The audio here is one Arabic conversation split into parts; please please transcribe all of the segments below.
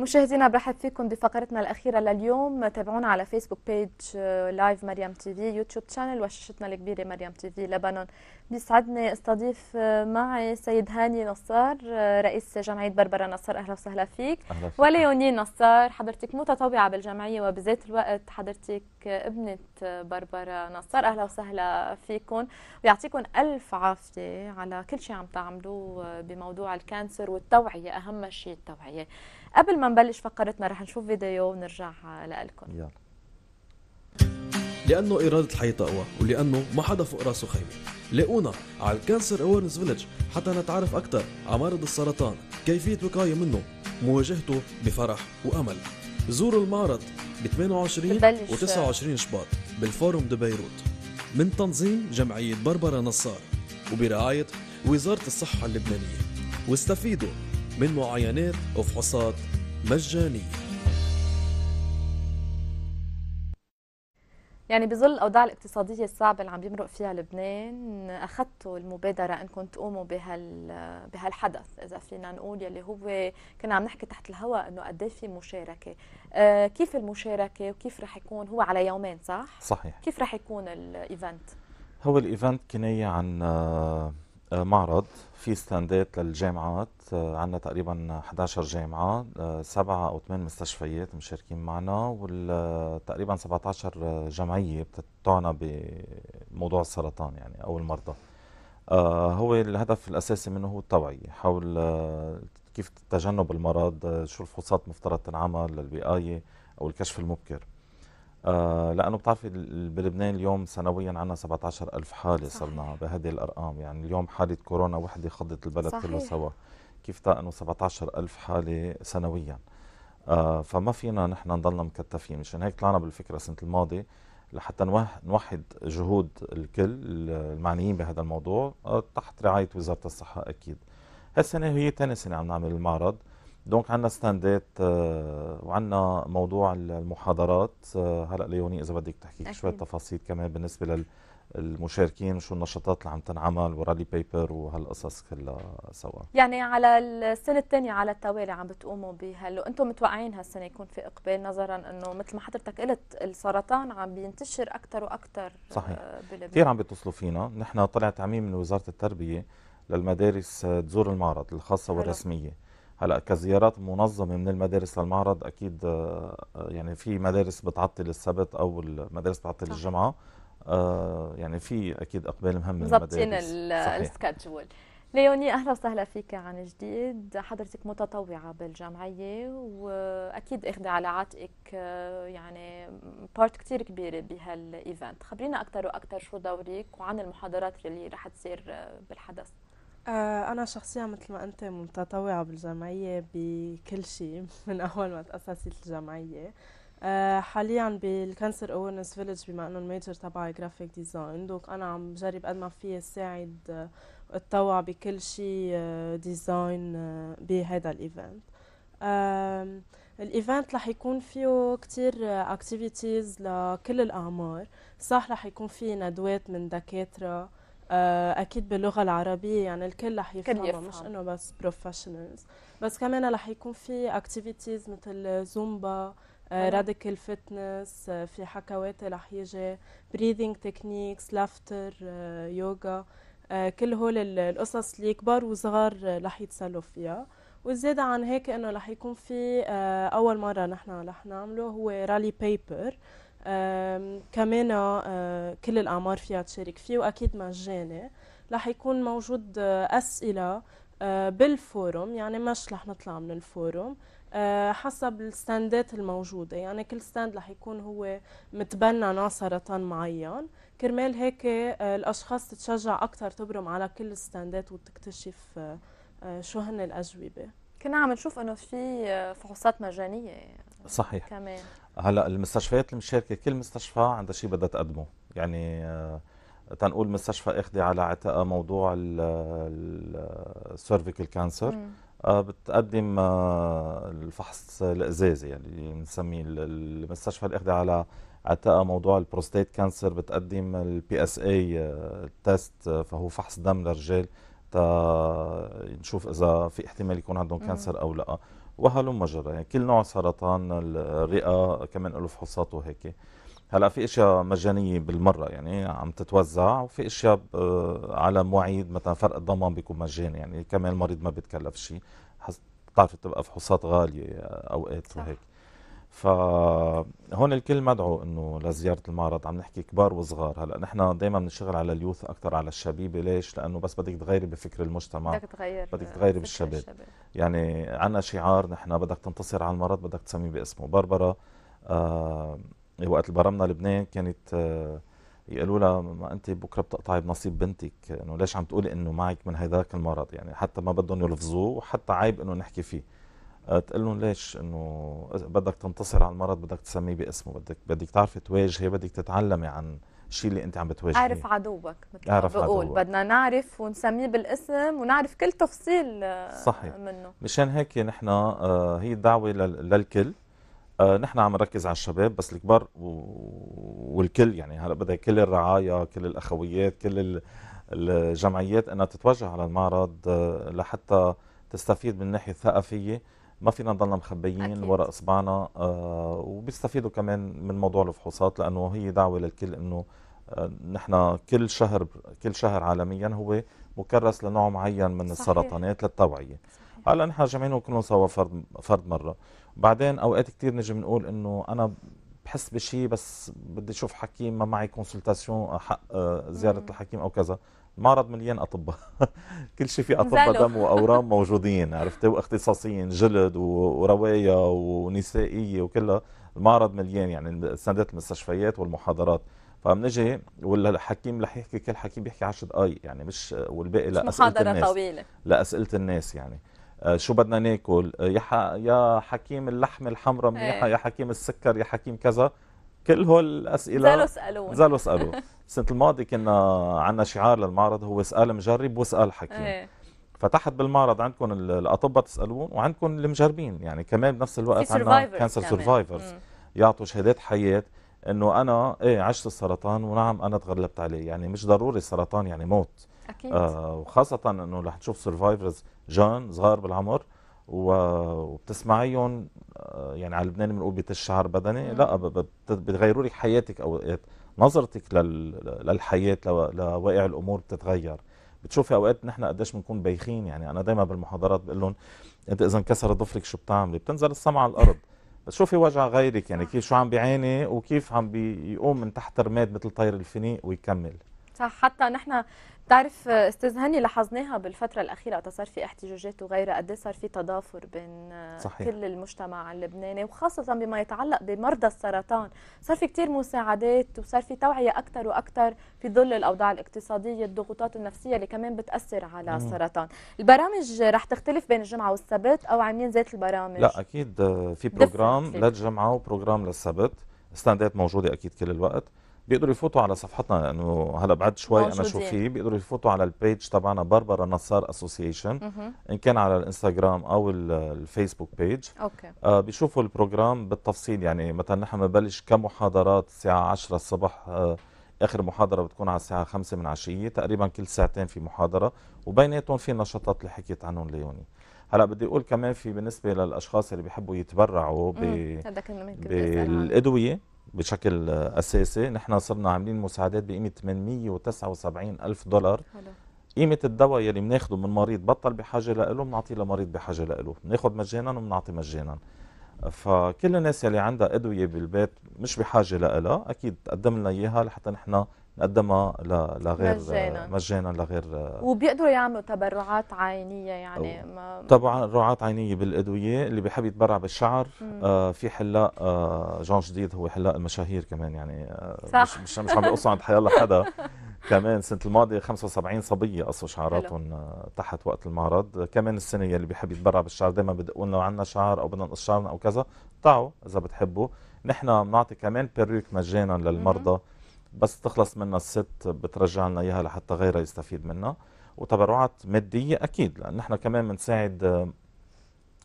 مشاهدينا برحب فيكم بفقرتنا الأخيرة لليوم تابعونا على فيسبوك بيج لايف مريم تي في يوتيوب شانل وشاشتنا الكبيرة مريم تي في لبنان بيسعدني استضيف معي سيد هاني نصار رئيس جمعيه بربرة نصار اهلا وسهلا فيك أهلا وليونين نصار حضرتك متطوعه بالجمعيه وبذات الوقت حضرتك ابنه بربرة نصار اهلا وسهلا فيكم ويعطيكم الف عافيه على كل شيء عم تعملوه بموضوع الكانسر والتوعيه اهم شيء التوعيه قبل ما نبلش فقرتنا رح نشوف فيديو ونرجع لكم يلا لانه اراده الحياه اقوى ولانه ما حدا فوق راسه خيمه لاقونا على الكانسر اويرنس فيلج حتى نتعرف اكثر على مرض السرطان كيفيه وقايه منه مواجهته بفرح وامل زوروا المعرض ب 28 و 29 شباط بالفورم بيروت من تنظيم جمعيه بربرا نصار وبرعايه وزاره الصحه اللبنانيه واستفيدوا من معاينات وفحوصات مجانيه يعني بظل الاوضاع الاقتصاديه الصعبه اللي عم يمرق فيها لبنان اخذتوا المبادره انكم تقوموا بهال بهالحدث اذا فينا نقول يلي هو كنا عم نحكي تحت الهواء انه قد في مشاركه آه كيف المشاركه وكيف رح يكون هو على يومين صح صحيح كيف رح يكون الايفنت هو الايفنت كنايه عن آه، آه، معرض في ستاندات للجامعات آه، عندنا تقريبا 11 جامعة آه، سبعة أو ثمان مستشفيات مشاركين معنا وتقريبا 17 جمعية بتعنى بموضوع السرطان يعني أو المرضى هو الهدف الأساسي منه هو التوعية حول كيف تجنب المرض شو الفحوصات مفترض تنعمل للوقاية أو الكشف المبكر آه لانه بتعرفي بلبنان اليوم سنويا عندنا 17000 حاله صرنا بهذه الارقام يعني اليوم حاله كورونا وحده خضت البلد كله سوا كيف تا انه 17000 حاله سنويا آه فما فينا نحن نضلنا مكتفين مشان هيك طلعنا بالفكره السنه الماضيه لحتى نوحد جهود الكل المعنيين بهذا الموضوع آه، تحت رعايه وزاره الصحه اكيد هالسنه هي ثاني سنه عم نعمل المعرض دونك عندنا ستاندات آه، وعندنا موضوع المحاضرات آه، هلا ليوني اذا بدك تحكي شويه تفاصيل كمان بالنسبه للمشاركين شو النشاطات اللي عم تنعمل ورالي بيبر وهالقصص كلها سوا يعني على السنه الثانيه على التوالي عم بتقوموا بهلو انتم متوقعين هالسنه يكون في اقبال نظرا انه مثل ما حضرتك قلت السرطان عم بينتشر اكثر واكثر آه، صحيح كثير عم بيتصلوا فينا نحن طلع تعميم من وزاره التربيه للمدارس تزور المعرض الخاصه والرسميه هلا كزيارات منظمه من المدارس للمعرض اكيد آه، آه، يعني في مدارس بتعطل السبت او المدارس بتعطل الجمعه آه، يعني في اكيد اقبال مهم من المدارس مظبطين السكادجول ليوني اهلا وسهلا فيك عن جديد حضرتك متطوعه بالجمعيه واكيد اخذ على عاتقك يعني بارت كثير كبيره بهالايفنت خبرينا اكثر واكثر شو دورك وعن المحاضرات اللي رح تصير بالحدث آه، أنا شخصيا مثل ما أنت متطوعة بالجمعية بكل شيء من أول ما تأسست الجمعية آه، حاليا بالكانسر اويرنس فيلج بما انه الميجر تبعي جرافيك ديزاين دوك انا عم جرب قد ما في ساعد آه، اتطوع بكل شيء ديزاين آه، آه، بهذا الايفنت الايفنت رح يكون فيه كتير اكتيفيتيز لكل الاعمار صح رح يكون فيه ندوات من دكاتره آه، اكيد باللغه العربيه يعني الكل رح يفهمها مش انه بس بروفيشنالز بس كمان رح يكون في اكتيفيتيز مثل زومبا راديكال فتنس في حكوات رح يجي بريذنج تكنيكس لافتر يوغا كل هول القصص اللي كبار وصغار رح يتسلوا فيها وزيادة عن هيك انه رح يكون في آه، اول مرة نحن رح نعمله هو رالي بيبر كمان آه، كل الأعمار فيها تشارك فيه وأكيد مجاني رح يكون موجود آه، أسئلة آه، بالفورم يعني مش رح نطلع من الفورم حسب الستاندات الموجودة يعني كل ستاند رح يكون هو متبنى ناصرة معين كرمال هيك الأشخاص تتشجع أكثر تبرم على كل الستاندات وتكتشف شو هن الأجوبة كنا عم نشوف انه في فحوصات مجانيه صحيح كمان هلا المستشفيات المشاركه كل مستشفى عندها شيء بدها تقدمه يعني آه، تنقول مستشفى اخذه على عتاقها موضوع السيرفيكال كانسر آه، بتقدم آه، الفحص الازازي يعني بنسميه المستشفى اللي اخذه على عتاقها موضوع البروستيت كانسر بتقدم البي اس اي تيست فهو فحص دم للرجال تا نشوف اذا في احتمال يكون عندهم كانسر او لا وهلم مجرى يعني كل نوع سرطان الرئه كمان له فحوصات وهيك هلا في اشياء مجانيه بالمره يعني عم تتوزع وفي اشياء آه، على مواعيد مثلا فرق الضمان بيكون مجاني يعني كمان المريض ما بيتكلف شيء بتعرف تبقى فحوصات غاليه آه، اوقات وهيك فهون الكل مدعو انه لزياره المعرض عم نحكي كبار وصغار هلا نحن دائما بنشتغل على اليوث اكثر على الشبيبه ليش لانه بس بدك تغيري بفكر المجتمع بدك تغير بدك تغيري بالشباب يعني عندنا شعار نحن بدك تنتصر على المرض بدك تسميه باسمه باربرا آه إيه، وقت برمنا لبنان كانت آه يقولوا لها ما انت بكره بتقطعي بنصيب بنتك انه ليش عم تقولي انه معك من هذاك المرض يعني حتى ما بدهم يلفظوه وحتى عيب انه نحكي فيه تقول لهم ليش انه بدك تنتصر على المرض بدك تسميه باسمه بدك بدك تعرفي تواجهي بدك تتعلمي عن الشيء اللي انت عم بتواجهيه اعرف عدوك مثل ما بقول بدنا نعرف ونسميه بالاسم ونعرف كل تفصيل آه، صحيح منه مشان هيك نحن آه، هي دعوه للكل آه، نحن عم نركز على الشباب بس الكبار والكل يعني هلا بدها كل الرعايا كل الاخويات كل الجمعيات انها تتوجه على المعرض لحتى تستفيد من الناحيه الثقافيه ما فينا نضلنا مخبيين أكيد. وراء اصبعنا آه، وبيستفيدوا كمان من موضوع الفحوصات لانه هي دعوه للكل انه آه، نحن كل شهر كل شهر عالميا هو مكرس لنوع معين من صحيح. السرطانات للتوعيه هلا نحن جميعنا كلهم سوا فرد فرد مره بعدين اوقات كثير نجي بنقول انه انا بحس بشيء بس بدي اشوف حكيم ما معي كونسلتاسيون حق آه، زياره مم. الحكيم او كذا المعرض مليان اطباء كل شيء في اطباء دم واورام موجودين عرفتي واختصاصيين جلد وروايه ونسائيه وكلها المعرض مليان يعني سندات المستشفيات والمحاضرات فبنجي ولا الحكيم رح يحكي كل حكيم بيحكي 10 دقائق يعني مش والباقي لاسئله محاضره الناس طويله لاسئله الناس يعني آه، شو بدنا ناكل يا يا حكيم اللحمه الحمراء منيحه إيه. يا حكيم السكر يا حكيم كذا كل هول الاسئله زالوا اسالوه زالوا اسالوه السنه الماضي كنا عندنا شعار للمعرض هو اسال مجرب واسال حكيم إيه. فتحت بالمعرض عندكم الاطباء تسالون وعندكم المجربين يعني كمان بنفس الوقت عندنا كانسر سرفايفرز يعطوا شهادات حياه انه انا ايه عشت السرطان ونعم انا تغلبت عليه يعني مش ضروري السرطان يعني موت اكيد آه وخاصه انه رح تشوف سرفايفرز جان صغار بالعمر وبتسمعيهم آه، يعني على لبنان بنقول بتشعر بدني لا بتغيروا لك حياتك اوقات إيه، نظرتك للحياه لواقع الامور بتتغير بتشوفي اوقات نحن قديش بنكون بايخين يعني انا دائما بالمحاضرات بقول لهم انت اذا انكسر ضفرك شو بتعملي؟ بتنزل السما على الارض بتشوفي وجع غيرك يعني آه. كيف شو عم بيعاني وكيف عم بيقوم من تحت رماد مثل طير الفنيق ويكمل صح حتى نحن تعرف استاذ هاني لاحظناها بالفتره الاخيره وقت صار في احتجاجات وغيرها قد إيه صار في تضافر بين صحيح. كل المجتمع اللبناني وخاصه بما يتعلق بمرضى السرطان صار في كثير مساعدات وصار في توعيه اكثر واكثر في ظل الاوضاع الاقتصاديه الضغوطات النفسيه اللي كمان بتاثر على مم. السرطان البرامج رح تختلف بين الجمعه والسبت او عاملين ذات البرامج لا اكيد آه، في بروجرام للجمعه وبروجرام للسبت ستاندات موجوده اكيد كل الوقت بيقدروا يفوتوا على صفحتنا لانه هلا بعد شوي انا شو فيه بيقدروا يفوتوا على البيج تبعنا بربرا نصار اسوسيشن ان كان على الانستغرام او الفيسبوك بيج اوكي آه بيشوفوا البروجرام بالتفصيل يعني مثلا نحن بنبلش كمحاضرات الساعه 10 الصبح آه اخر محاضره بتكون على الساعه 5 من عشيه تقريبا كل ساعتين في محاضره وبيناتهم في نشاطات اللي حكيت عنهم ليوني هلا بدي اقول كمان في بالنسبه للاشخاص اللي بيحبوا يتبرعوا ب بالادويه بشكل اساسي نحن صرنا عاملين مساعدات بقيمه 879 الف دولار قيمه الدواء يلي بناخده من مريض بطل بحاجه له بنعطيه لمريض بحاجه له بناخذ مجانا وبنعطي مجانا فكل الناس يلي عندها ادويه بالبيت مش بحاجه لها اكيد تقدم لنا اياها لحتى نحن نقدمها لغير مجانا مجانا لغير وبيقدروا يعملوا تبرعات عينيه يعني ما تبرعات عينيه بالادويه اللي بحب يتبرع بالشعر آه في حلاق آه جون جديد هو حلاق المشاهير كمان يعني آه صح. مش مش عم بقص عند حيالله حدا كمان السنه الماضيه 75 صبيه قصوا شعراتهم آه، تحت وقت المعرض كمان السنه اللي بيحب يتبرع بالشعر دائما بدقوا لنا عندنا شعر او بدنا نقص شعرنا او كذا تعوا اذا بتحبوا نحن بنعطي كمان بيروك مجانا للمرضى مم. بس تخلص منها الست بترجع لنا اياها لحتى غيرها يستفيد منها وتبرعات ماديه اكيد لان نحن كمان بنساعد آه،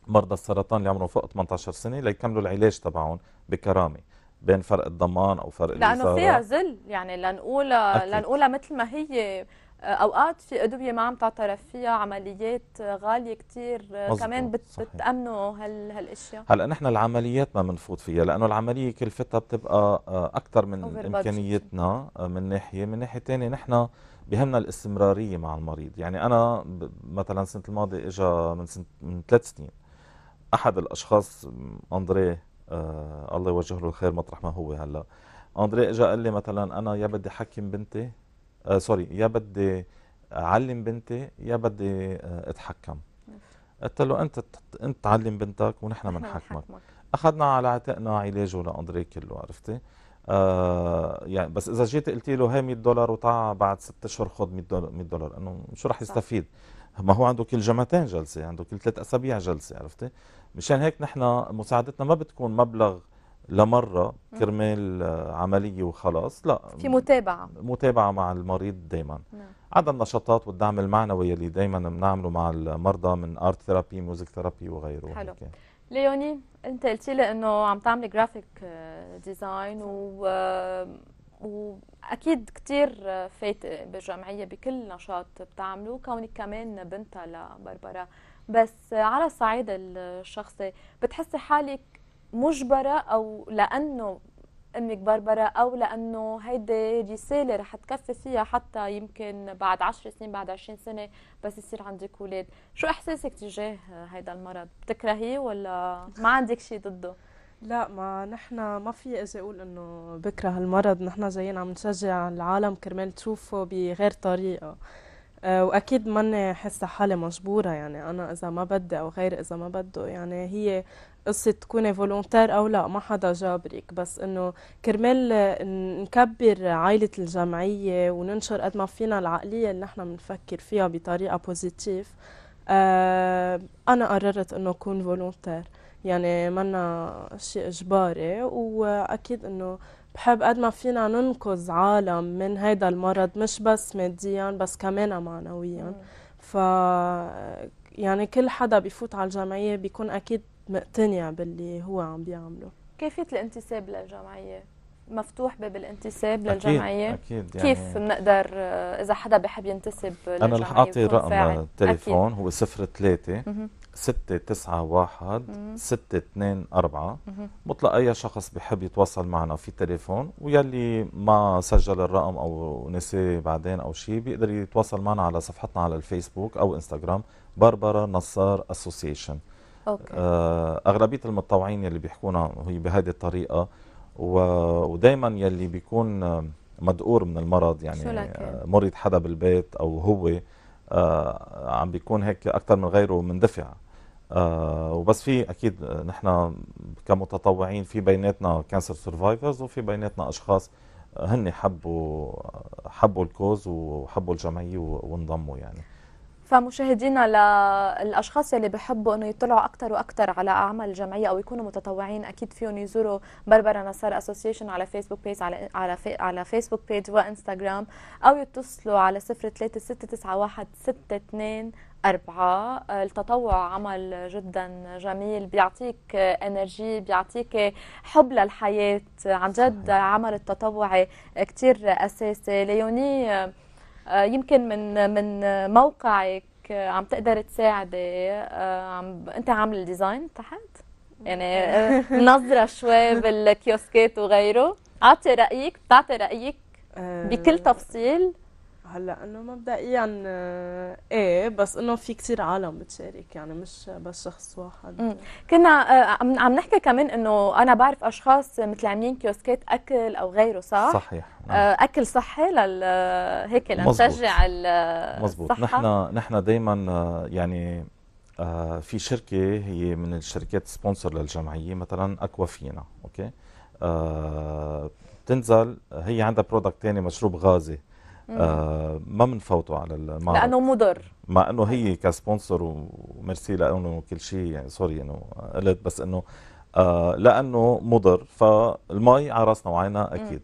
مرضى السرطان اللي عمرهم فوق 18 سنه ليكملوا العلاج تبعهم بكرامه بين فرق الضمان او فرق لانه فيها ذل يعني لنقولها لنقولها مثل ما هي آه، اوقات في ادويه ما عم تعترف فيها عمليات غاليه كثير آه، كمان بتامنوا هال هالاشياء هلا نحن العمليات ما بنفوت فيها لانه العمليه كلفتها بتبقى آه، اكثر من امكانيتنا من ناحيه من ناحيه ثانيه نحن بهمنا الاستمراريه مع المريض يعني انا مثلا السنه الماضيه اجى من سنة من ثلاث سنين احد الاشخاص اندريه آه الله يوجه له الخير مطرح ما هو هلا اندريه اجى قال لي مثلا انا يا بدي حكم بنتي آه سوري يا بدي اعلم بنتي يا بدي آه اتحكم قلت له انت انت تعلم بنتك ونحن بنحكمك اخذنا على عاتقنا علاجه لاندريه كله عرفتي آه يعني بس اذا جيت قلت له هي 100 دولار وتعا بعد ست اشهر خذ 100 دولار 100 دولار انه شو رح يستفيد ما هو عنده كل جمعتين جلسه عنده كل ثلاث اسابيع جلسه عرفتي مشان هيك نحن مساعدتنا ما بتكون مبلغ لمره كرمال آه، عمليه وخلاص لا في متابعه متابعه مع المريض دائما نعم. عدا النشاطات والدعم المعنوي اللي دائما بنعمله مع المرضى من ارت ثيرابي ميوزك ثيرابي وغيره حلو هيك. ليوني انت قلت لي انه عم تعملي جرافيك آه، ديزاين و آه، واكيد كثير فات بالجمعيه بكل نشاط بتعمله كونك كمان بنتها لبربرا بس على الصعيد الشخصي بتحسي حالك مجبره او لانه امك بربرا او لانه هيدي رساله رح تكفي فيها حتى يمكن بعد 10 سنين بعد 20 سنه بس يصير عندك اولاد شو احساسك تجاه هيدا المرض بتكرهيه ولا ما عندك شيء ضده لا ما نحن ما في اذا اقول انه بكره المرض نحن جايين عم نشجع العالم كرمال تشوفه بغير طريقه أه واكيد ماني حاسه حالي مجبوره يعني انا اذا ما بدي او غير اذا ما بده يعني هي قصة تكوني فولونتير أو لا ما حدا جابرك بس إنه كرمال نكبر عائلة الجمعية وننشر قد ما فينا العقلية اللي نحن بنفكر فيها بطريقة بوزيتيف آه أنا قررت إنه أكون فولونتير يعني منا شيء إجباري وأكيد إنه بحب قد ما فينا ننقذ عالم من هذا المرض مش بس ماديا بس كمان معنويا ف يعني كل حدا بيفوت على الجمعية بيكون أكيد مقتنع باللي هو عم بيعمله كيفية الانتساب للجمعية؟ مفتوح باب الانتساب للجمعية أكيد أكيد يعني كيف بنقدر آه، إذا حدا بحب ينتسب للجمعية أنا رح أعطي رقم التليفون هو 03 ستة تسعة واحد ستة اثنين أربعة مطلق أي شخص بحب يتواصل معنا في تليفون ويلي ما سجل الرقم أو نسي بعدين أو شيء بيقدر يتواصل معنا على صفحتنا على الفيسبوك أو إنستغرام باربرا نصار أسوسيشن أوكي. آه، اغلبيه المتطوعين يلي بيحكونا هي بهذه الطريقه ودائما يلي بيكون آه، مدقور من المرض يعني آه، مرض حدا بالبيت او هو عم بيكون هيك اكثر من غيره مندفع وبس في اكيد نحن كمتطوعين في بيناتنا كانسر سرفايفرز وفي بيناتنا اشخاص هن حبوا حبوا الكوز وحبوا الجمعيه وانضموا يعني فمشاهدينا للاشخاص يلي بحبوا انه يطلعوا اكثر واكثر على اعمال الجمعيه او يكونوا متطوعين اكيد فيهم يزوروا بربرا نصار اسوسيشن على فيسبوك بيج على على في على فيسبوك بيج وانستغرام او يتصلوا على 03691622 التطوع عمل جدا جميل بيعطيك انرجي بيعطيك حب للحياة عن جد عمل التطوعي كتير أساسي ليوني آه، يمكن من من موقعك آه، عم تقدر تساعدي آه، عم انت عامل الديزاين تحت يعني نظره شوي بالكيوسكات وغيره اعطي رايك بتعطي رايك بكل تفصيل هلا انه مبدئيا آه، ايه بس انه في كثير عالم بتشارك يعني مش بس شخص واحد مم. كنا آه، عم نحكي كمان انه انا بعرف اشخاص مثل عاملين كيوسكات اكل او غيره صح؟ صحيح نعم. آه، اكل صحي لل هيك لنشجع مزبوط نحن نحن دائما يعني في شركه هي من الشركات سبونسر للجمعيه مثلا اكوا فينا اوكي بتنزل هي عندها برودكت ثاني مشروب غازي آه، ما بنفوته على المعرض لانه مضر مع انه هي أيوة. كسبونسر وميرسي لانه كل شيء يعني سوري انه قلت بس انه آه لانه مضر فالمي على راسنا وعينا اكيد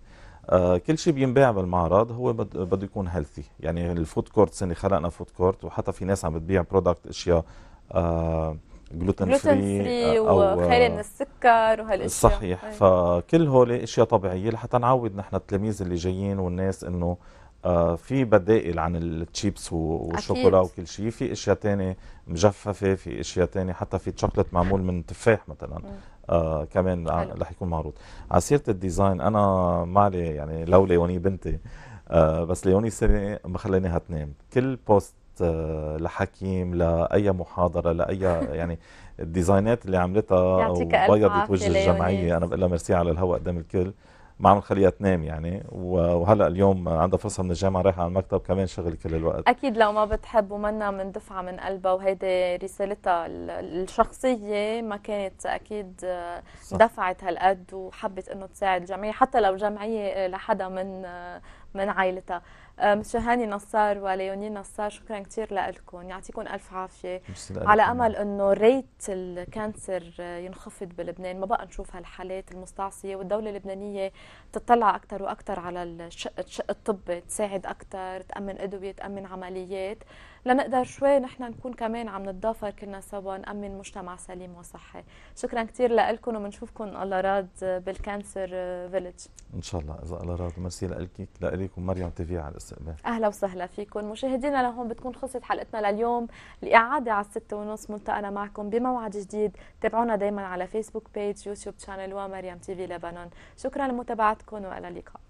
آه كل شيء بينباع بالمعرض هو بده يكون هيلثي يعني الفود كورت سنه خلقنا فود كورت وحتى في ناس عم بتبيع برودكت اشياء آه جلوتين فري آه، او خالي آه، من السكر وهالاشياء صحيح أيوة. فكل هول اشياء طبيعيه لحتى نعود نحن التلاميذ اللي جايين والناس انه آه في بدائل عن التشيبس والشوكولا وكل شيء في اشياء ثانيه مجففه في اشياء ثانيه حتى في تشوكلت معمول من تفاح مثلا آه كمان رح يكون معروض على سيره الديزاين انا ما علي يعني لو ليوني بنتي آه بس ليوني سنه ما خلاني تنام كل بوست آه لحكيم لاي محاضره لاي يعني الديزاينات اللي عملتها وبيضت وجه الجمعيه انا بقول لها ميرسي على الهواء قدام الكل عم نخليها تنام يعني وهلا اليوم عندها فرصه من الجامعه رايحه على المكتب كمان شغل كل الوقت اكيد لو ما بتحب ومنا من دفعه من قلبها وهيدي رسالتها الشخصيه ما كانت اكيد صح. دفعت هالقد وحبت انه تساعد الجمعيه حتى لو جمعيه لحدا من من عائلتها أه، مستر هاني نصار وليونين نصار شكرا كثير لكم يعطيكم الف عافيه على امل انه ريت الكانسر أه، ينخفض بلبنان ما بقى نشوف هالحالات المستعصيه والدوله اللبنانيه تطلع اكثر واكثر على الشق الطبي تساعد اكثر تامن ادويه تامن عمليات لنقدر شوي نحن نكون كمان عم نتضافر كلنا سوا نأمن مجتمع سليم وصحي شكرا كثير لكم وبنشوفكم الله راد بالكانسر فيليج ان شاء الله اذا الله راد ميرسي لك مريم تي تيفي على الاستقبال اهلا وسهلا فيكم مشاهدينا لهون بتكون خلصت حلقتنا لليوم الاعاده على الستة ونص ملتقنا معكم بموعد جديد تابعونا دائما على فيسبوك بيج يوتيوب شانل ومريم تيفي لبنان شكرا لمتابعتكم والى اللقاء